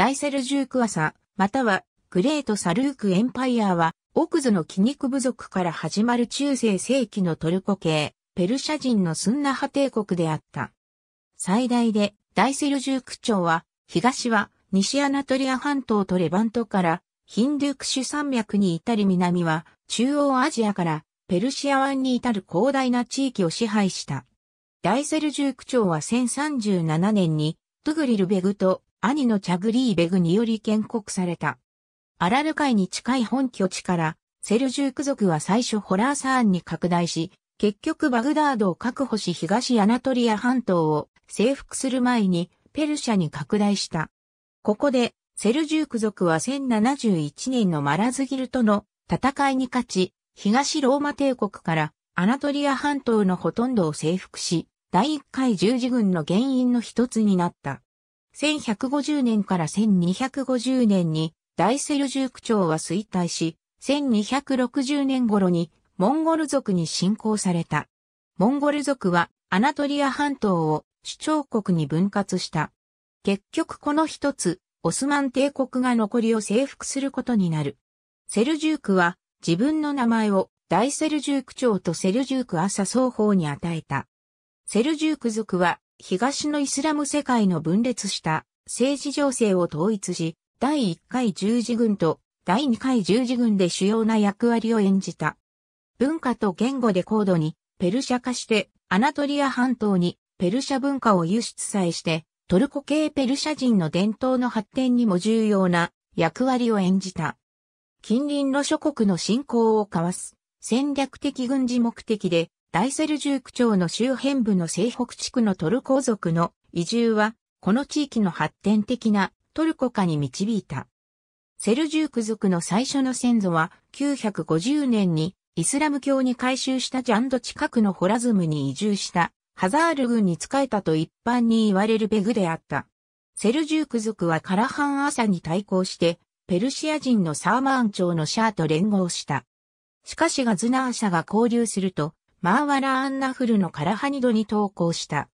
大セルジューク朝、またはグレートサルークエンパイアは、オクズの筋肉部族から始まる中世世紀のトルコ系、ペルシャ人のスンナ派帝国であった。最大で、大セルジューク朝は、東は西アナトリア半島とレバントから、ヒンドゥクシュ山脈に至る南は、中央アジアからペルシア湾に至る広大な地域を支配した。大セルジューク朝は1037年に、トゥグリルベグと兄のチャグリーベグにより建国された。アラル海に近い本拠地から、セルジューク族は最初ホラーサーンに拡大し、結局バグダードを確保し東アナトリア半島を征服する前にペルシャに拡大した。ここで、セルジューク族は1071年のマラズギルとの戦いに勝ち、東ローマ帝国からアナトリア半島のほとんどを征服し、第1回十字軍の原因の一つになった。1150年から1250年に大セルジューク朝は衰退し、1260年頃にモンゴル族に侵攻された。モンゴル族はアナトリア半島を主張国に分割した。結局この一つ、オスマン帝国が残りを征服することになる。セルジュークは自分の名前を大セルジューク朝とセルジューク朝双方に与えた。セルジューク族は東のイスラム世界の分裂した政治情勢を統一し、第1回十字軍と第2回十字軍で主要な役割を演じた。文化と言語で高度にペルシャ化してアナトリア半島にペルシャ文化を輸出さえしてトルコ系ペルシャ人の伝統の発展にも重要な役割を演じた。近隣の諸国の侵攻をかわす戦略的軍事目的で大セルジューク町の周辺部の西北地区のトルコ族の移住は、この地域の発展的なトルコ化に導いた。セルジューク族の最初の先祖は、950年にイスラム教に改宗したジャンド近くのホラズムに移住した、ハザール軍に仕えたと一般に言われるベグであった。セルジューク族はカラハン朝に対抗して、ペルシア人のサーマーン朝のシャーと連合した。しかしガズナーシャが交流すると、マーワラ・アンナフルのカラハニドに投稿した。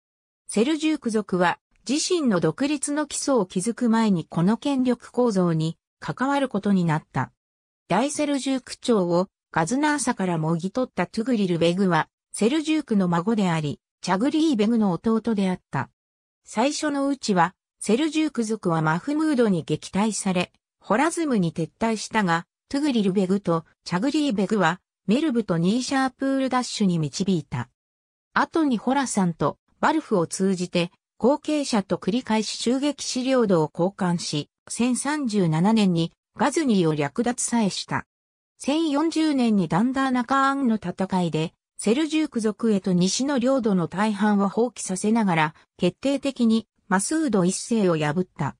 セルジューク族は自身の独立の基礎を築く前にこの権力構造に関わることになった。大セルジューク朝をガズナーサからもぎ取ったトゥグリル・ベグはセルジュークの孫であり、チャグリー・ベグの弟であった。最初のうちはセルジューク族はマフムードに撃退され、ホラズムに撤退したが、トゥグリルベグとチャグリーベグはメルブとニーシャープールダッシュに導いた。後にホラさんとバルフを通じて、後継者と繰り返し襲撃資料度を交換し、1037年にガズニーを略奪さえした。1040年にダンダーナカーンの戦いで、セルジューク族へと西の領土の大半を放棄させながら、決定的にマスード一世を破った。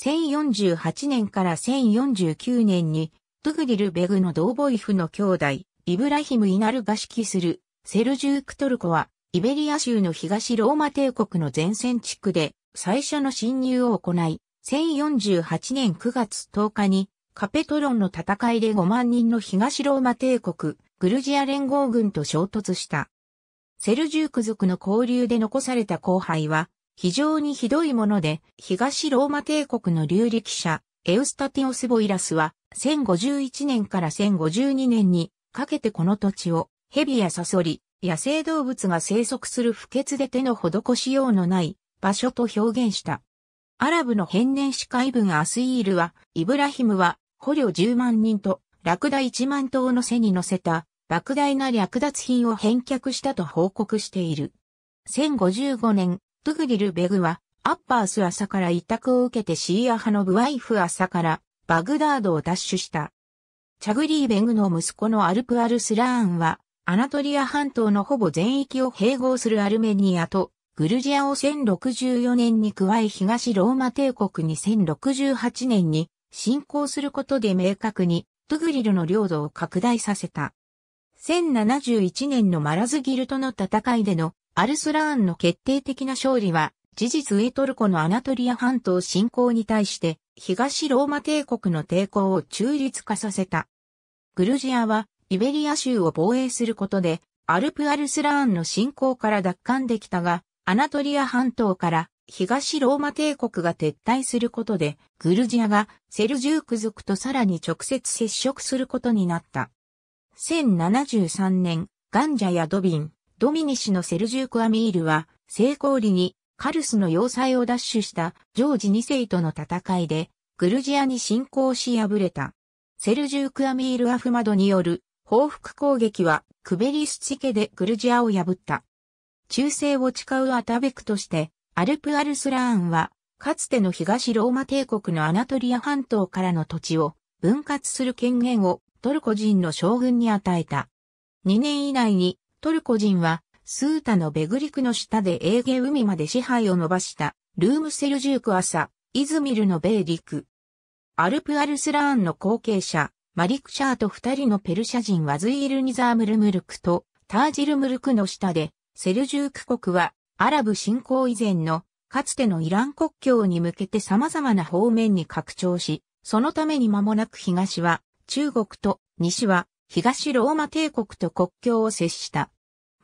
1048年から1049年にブグリルベグのドーボイフの兄弟、イブラヒム・イナルが指揮するセルジューク・トルコは、イベリア州の東ローマ帝国の前線地区で最初の侵入を行い、1048年9月10日にカペトロンの戦いで5万人の東ローマ帝国、グルジア連合軍と衝突した。セルジューク族の交流で残された後輩は、非常にひどいもので、東ローマ帝国の流力者、エウスタティオス・ボイラスは、1051年から1052年にかけてこの土地を、蛇やサソリ、野生動物が生息する不潔で手の施しようのない場所と表現した。アラブの変年司会部アスイールは、イブラヒムは、捕虜10万人と、ラクダ1万頭の背に乗せた、莫大な略奪品を返却したと報告している。1055年、トゥグリル・ベグは、アッパース朝から委託を受けてシーア派のブワイフ朝からバグダードを奪取した。チャグリーベグの息子のアルプアルスラーンは、アナトリア半島のほぼ全域を併合するアルメニアと、グルジアを1064年に加え東ローマ帝国に1068年に侵攻することで明確にトゥグリルの領土を拡大させた。1071年のマラズギルとの戦いでのアルスラーンの決定的な勝利は事実上トルコのアナトリア半島侵攻に対して東ローマ帝国の抵抗を中立化させた。グルジアはイベリア州を防衛することでアルプアルスラーンの侵攻から奪還できたが、アナトリア半島から東ローマ帝国が撤退することで、グルジアがセルジューク族とさらに直接接触することになった。1073年、ガンジャやドビン、ドミニシのセルジュークアミールは、成功裏にカルスの要塞を奪取したジョージ2世との戦いで、グルジアに侵攻し敗れた。セルジューク・アミール・アフマドによる報復攻撃はクベリスチ家でグルジアを破った。忠誠を誓うアタベクとして、アルプ・アルスラーンは、かつての東ローマ帝国のアナトリア半島からの土地を分割する権限をトルコ人の将軍に与えた。2年以内にトルコ人はスータのベグリクの下でエーゲ海まで支配を伸ばした、ルームセルジューク朝、イズミルのベーリク。アルプアルスラーンの後継者、マリクシャーと二人のペルシャ人ワズイールニザームルムルクとタージルムルクの下で、セルジューク国はアラブ侵攻以前のかつてのイラン国境に向けて様々な方面に拡張し、そのために間もなく東は中国と西は東ローマ帝国と国境を接した。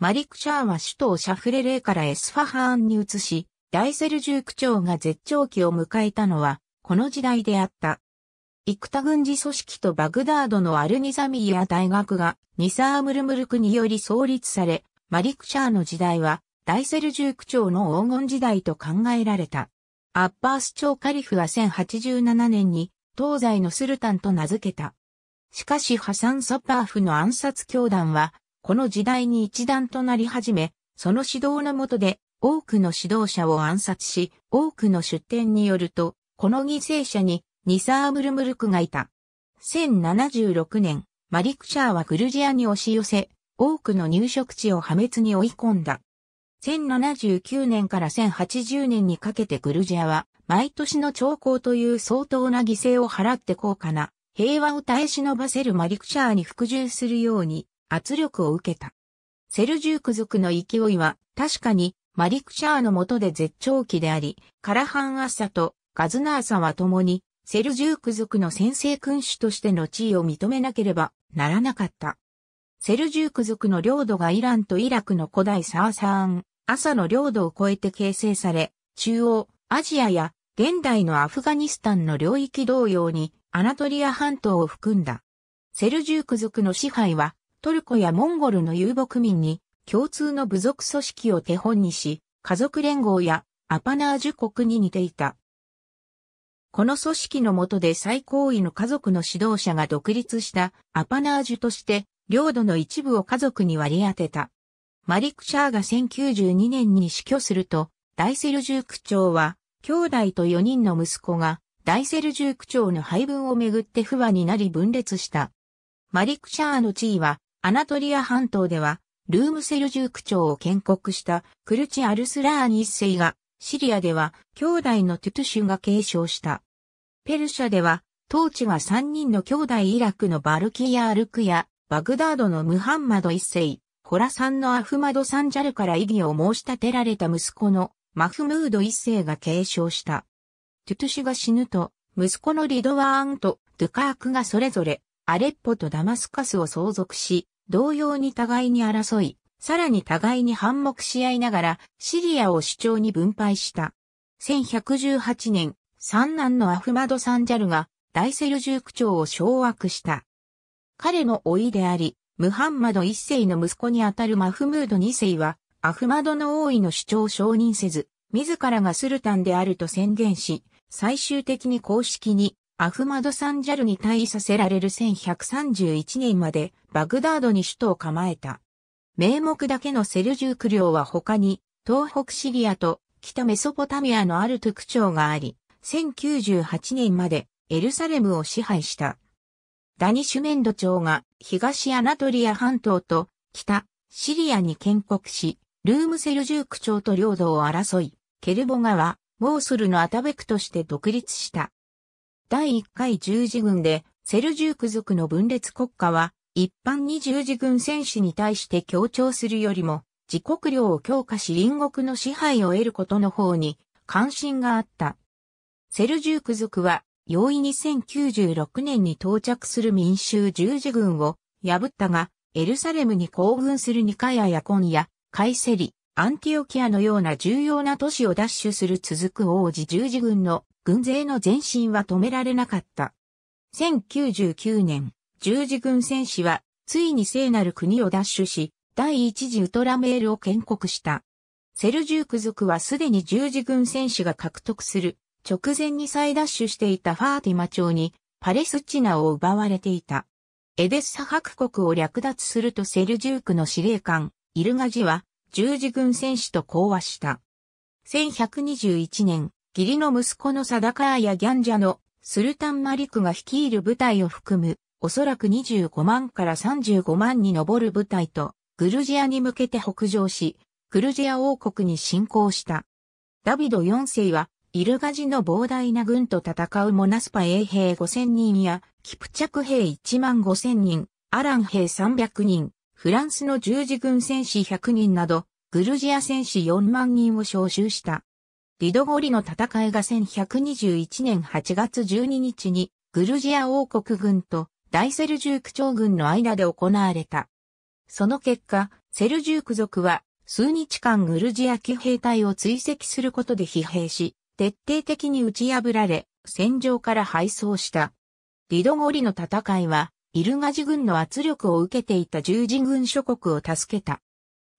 マリク・シャーは首都をシャフレレーからエスファハーンに移し、大セルジューク朝が絶頂期を迎えたのは、この時代であった。イクタ軍事組織とバグダードのアルニザミーや大学がニサームルムルクにより創立され、マリク・シャーの時代は、大セルジューク朝の黄金時代と考えられた。アッバース朝カリフは1087年に東西のスルタンと名付けた。しかしハサン・サパーフの暗殺教団はこの時代に一段となり始め、その指導の下で多くの指導者を暗殺し、多くの出典によると、この犠牲者にニサー・ムルムルクがいた。1076年、マリクシャーはグルジアに押し寄せ、多くの入植地を破滅に追い込んだ。1079年から1080年にかけてグルジアは、毎年の兆候という相当な犠牲を払って高価な、平和を耐え忍ばせるマリクシャーに服従するように、圧力を受けた。セルジューク族の勢いは確かにマリクシャーの下で絶頂期であり、カラハンアッサとガズナーサは共にセルジューク族の先制君主としての地位を認めなければならなかった。セルジューク族の領土がイランとイラクの古代サーサーン、朝の領土を超えて形成され、中央、アジアや現代のアフガニスタンの領域同様にアナトリア半島を含んだ。セルジューク族の支配はトルコやモンゴルの遊牧民に共通の部族組織を手本にし、家族連合やアパナージュ国に似ていた。この組織の下で最高位の家族の指導者が独立したアパナージュとして、領土の一部を家族に割り当てた。マリク・シャーが1092年に死去すると、大セルジューク朝は、兄弟と4人の息子が、大セルジューク朝の配分をめぐって不和になり分裂した。マリク・シャーの地位は、アナトリア半島では、ルームセルジューク朝を建国したクルチ・アルスラーニ一世が、シリアでは兄弟のトゥトゥシュが継承した。ペルシャでは、当地は3人の兄弟イラクのバルキヤ・アルクや、バグダードのムハンマド一世、ホラさんのアフマド・サンジャルから異議を申し立てられた息子のマフムード一世が継承した。トゥトゥシュが死ぬと、息子のリドワーンとドゥカークがそれぞれ、アレッポとダマスカスを相続し、同様に互いに争い、さらに互いに反目し合いながら、シリアを主張に分配した。1118年、三男のアフマド・サンジャルが、大セルジューク朝を掌握した。彼の老いであり、ムハンマド一世の息子にあたるマフムード二世は、アフマドの王位の主張を承認せず、自らがスルタンであると宣言し、最終的に公式にアフマド・サンジャルに退位させられる1131年までバグダードに首都を構えた。名目だけのセルジューク領は他に、東北シリアと北メソポタミアのアルトゥクがあり、1098年までエルサレムを支配した。ダニシュメンド朝が東アナトリア半島と北シリアに建国し、ルームセルジューク朝と領土を争い、ケルボ川、モーソルのアタベクとして独立した。第1回十字軍で、セルジューク族の分裂国家は、一般に十字軍戦士に対して強調するよりも、自国領を強化し隣国の支配を得ることの方に関心があった。セルジューク族は、容易に1096年に到着する民衆十字軍を破ったが、エルサレムに行軍するニカヤやコンヤ、カイセリ、アンティオキアのような重要な都市を奪取する続く王子十字軍の軍勢の前進は止められなかった。1099年、十字軍戦士は、ついに聖なる国を奪取し、第一次ウトラメールを建国した。セルジューク族はすでに十字軍戦士が獲得する直前に再奪取していたファーティマ朝にパレスチナを奪われていた。エデッサ博国を略奪するとセルジュークの司令官、イルガジは十字軍戦士と講和した。1121年、義理の息子のサダカーやギャンジャのスルタンマリクが率いる部隊を含む、おそらく25万から35万に上る部隊と、グルジアに向けて北上し、グルジア王国に侵攻した。ダビド4世は、イルガジの膨大な軍と戦うモナスパ衛兵5000人や、キプチャク兵1万5000人、アラン兵300人、フランスの十字軍戦士100人など、グルジア戦士4万人を召集した。リドゴリの戦いが1121年8月12日に、グルジア王国軍と大セルジューク長軍の間で行われた。その結果、セルジューク族は数日間グルジア騎兵隊を追跡することで疲弊し、徹底的に打ち破られ、戦場から敗走した。リドゴリの戦いは、イルガジ軍の圧力を受けていた十字軍諸国を助けた。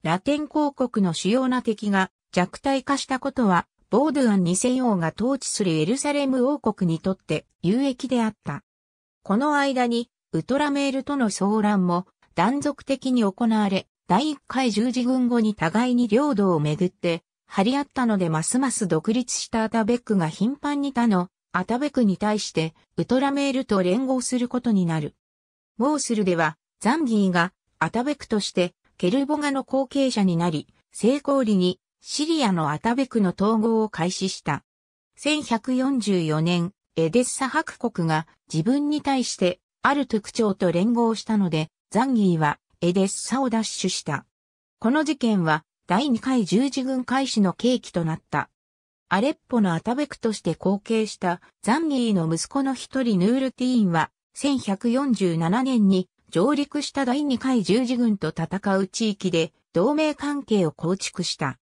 ラテン公国の主要な敵が弱体化したことは、ボードゥアン2世王が統治するエルサレム王国にとって有益であった。この間に、ウトラメールとの騒乱も断続的に行われ、第1回十字軍後に互いに領土をめぐって、張り合ったのでますます独立したアタベックが頻繁に他のアタベックに対してウトラメールと連合することになる。モースルでは、ザンギーがアタベクとしてケルボガの後継者になり、成功裏にシリアのアタベクの統合を開始した。1144年、エデッサ伯国が自分に対してある特徴と連合したので、ザンギーはエデッサを奪取した。この事件は第2回十字軍開始の契機となった。アレッポのアタベクとして後継したザンギーの息子の一人ヌールティーンは1147年に上陸した第2回十字軍と戦う地域で同盟関係を構築した。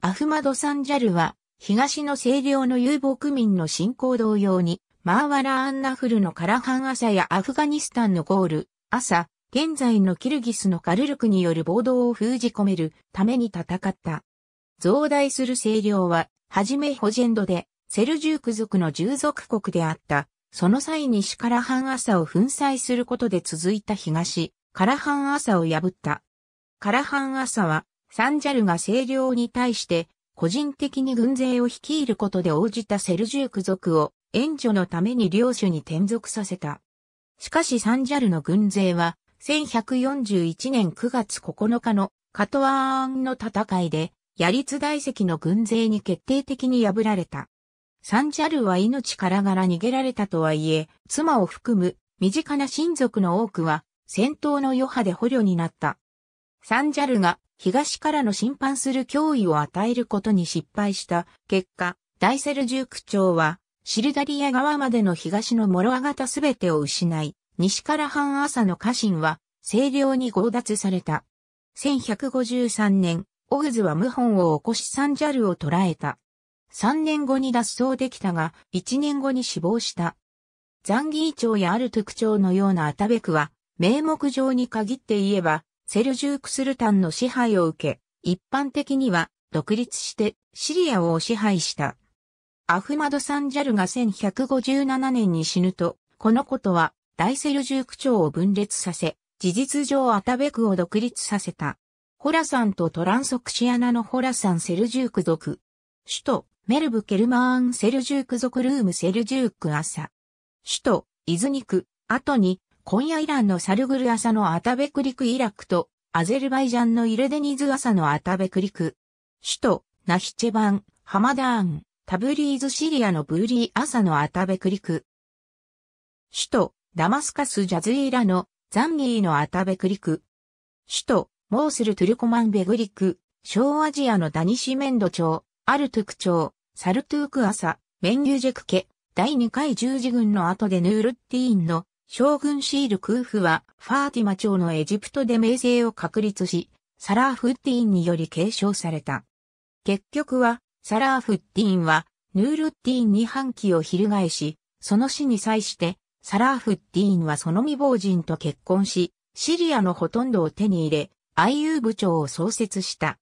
アフマド・サンジャルは東の清涼の遊牧民の信仰同様にマーワラ・アンナフルのカラハン朝やアフガニスタンのゴール、朝、現在のキルギスのカルルクによる暴動を封じ込めるために戦った。増大する清涼は、はじめホジェンドで、セルジューク族の従属国であった、その際西ハンア朝を粉砕することで続いた東、カハンア朝を破った。カハンア朝は、サンジャルが清涼に対して、個人的に軍勢を率いることで応じたセルジューク族を援助のために領主に転属させた。しかしサンジャルの軍勢は、1141年9月9日のカトワーンの戦いで、ヤリツ大石の軍勢に決定的に破られた。サンジャルは命からがら逃げられたとはいえ、妻を含む身近な親族の多くは戦闘の余波で捕虜になった。サンジャルが東からの侵犯する脅威を与えることに失敗した結果、ダイセルジューク朝はシルダリア側までの東のモロア型すべてを失い、西から半朝の家臣は清涼に強奪された。1153年、オグズは謀反を起こしサンジャルを捕らえた。3年後に脱走できたが、1年後に死亡した。ザンギーやアルトゥク朝のようなアタベクは、名目上に限って言えば、セルジュークスルタンの支配を受け、一般的には独立してシリアを支配した。アフマド・サンジャルが1157年に死ぬと、このことは大セルジューク朝を分裂させ、事実上アタベクを独立させた。ホラサンとトランソクシアナのホラサン・セルジューク族。首都メルブ・ケルマーン・セルジューク族ルーム・セルジューク朝。首都、イズニク、後に、今夜イランのサルグル朝のアタベクリクイラクと、アゼルバイジャンのイルデニズ朝のアタベクリク。首都、ナヒチェバン、ハマダーン、タブリーズシリアのブーリー朝のアタベクリク。首都、ダマスカス・ジャズイーラのザンギーのアタベクリク。首都、モースル・トゥルコマン・ベグリク、小アジアのダニシメンド町、アルトゥク町、サルトゥーク朝、メンギュジェク家、第2回十字軍の後でヌールッティーンの将軍シール空腹はファーティマ朝のエジプトで名声を確立し、サラーフッティーンにより継承された。結局は、サラーフッティーンは、ヌールッティーンに反旗を翻し、その死に際して、サラーフッティーンはその未亡人と結婚し、シリアのほとんどを手に入れ、IU 部長を創設した。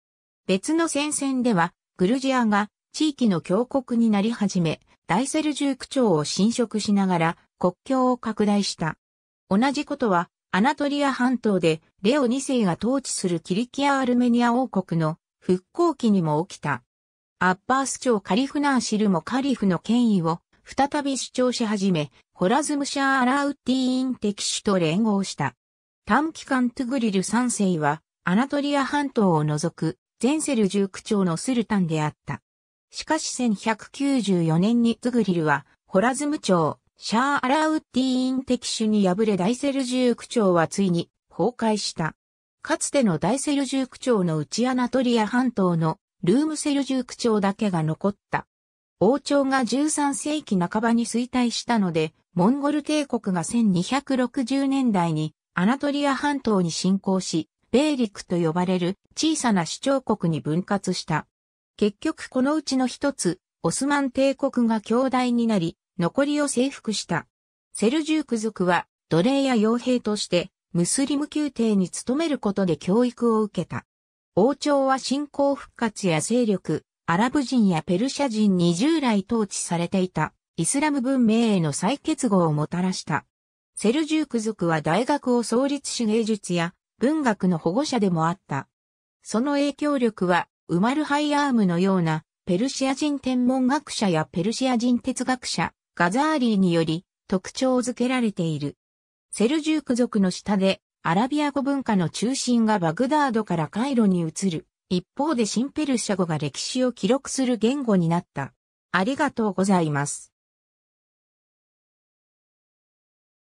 別の戦線では、グルジアが地域の峡谷になり始め、大セルジューク朝を侵食しながら国境を拡大した。同じことは、アナトリア半島でレオ2世が統治するキリキア・アルメニア王国の復興期にも起きた。アッバース朝カリフナーシルもカリフの権威を再び主張し始め、ホラズムシャー・アラウッティーン敵主と連合した。短期間トゥグリル3世はアナトリア半島を除く全セルジューク朝のスルタンであった。しかし1194年にズグリルは、ホラズム朝、シャーアラウッディーン敵手に敗れ大セルジューク朝はついに崩壊した。かつての大セルジューク朝の内アナトリア半島のルームセルジューク朝だけが残った。王朝が13世紀半ばに衰退したので、モンゴル帝国が1260年代にアナトリア半島に侵攻し、ベーリクと呼ばれる小さな主張国に分割した。結局このうちの一つ、オスマン帝国が強大になり、残りを征服した。セルジューク族は奴隷や傭兵としてムスリム宮廷に勤めることで教育を受けた。王朝は信仰復活や勢力、アラブ人やペルシャ人に従来統治されていたイスラム文明への再結合をもたらした。セルジューク族は大学を創立し芸術や文学の保護者でもあった。その影響力はウマルハイアームのようなペルシア人天文学者やペルシア人哲学者、ガザーリーにより特徴づけられている。セルジューク族の下でアラビア語文化の中心がバグダードからカイロに移る。一方で新ペルシャ語が歴史を記録する言語になった。ありがとうございます。